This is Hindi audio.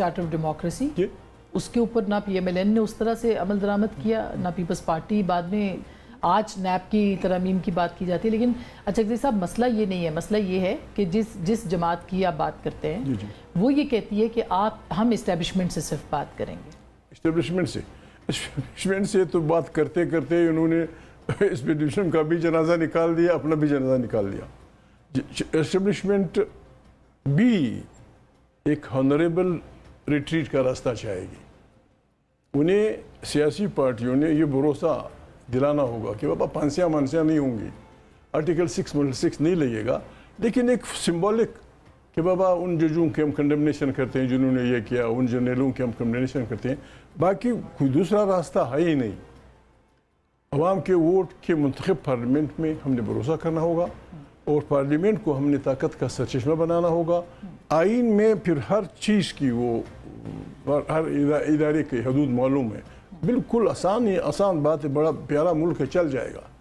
चार्टर ऑफ डेमोक्रेसी उसके ऊपर ना पीएमएलएन ने उस तरह से अमल दरामद किया ना पीपल्स पार्टी बाद में आज नैप की तरमीम की बात की जाती है लेकिन अच्छा जी साहब मसला ये नहीं है मसला ये है कि जिस जिस जमात की आप बात करते हैं जी जी। वो ये कहती है कि आप हम इस्टेबलिशमेंट से सिर्फ बात करेंगे इस्टेबलिशमेंट से इस्टेबलिशमेंट से तो बात करते करते उन्होंने इस्टेबलिशमेंट का भी जनाजा निकाल दिया अपना भी जनाजा निकाल दिया इस्टेबलिशमेंट भी एक हॉनरेबल रिट्रीट का रास्ता चाहेगी उन्हें सियासी पार्टियों ने यह भरोसा दिलाना होगा कि बाबा पानसियाँ मानसियाँ नहीं होंगी आर्टिकल सिक्स सिक्स नहीं लगेगा लेकिन एक सिम्बॉलिक कि बाबा उन जजों के हम कंडमनेशन करते हैं जिन्होंने ये किया उन जनरलों के हम कंडमनेशन करते हैं बाकी कोई दूसरा रास्ता है ही नहीं आवाम के वोट के मंतखब पार्लियामेंट में हमने भरोसा करना होगा और पार्लियामेंट को हमने ताकत का सरचमा बनाना होगा आइन में फिर हर चीज़ की वो और हर इदारे की हदूद मालूम है बिल्कुल आसान ही आसान बात है बड़ा प्यारा मुल्क है चल जाएगा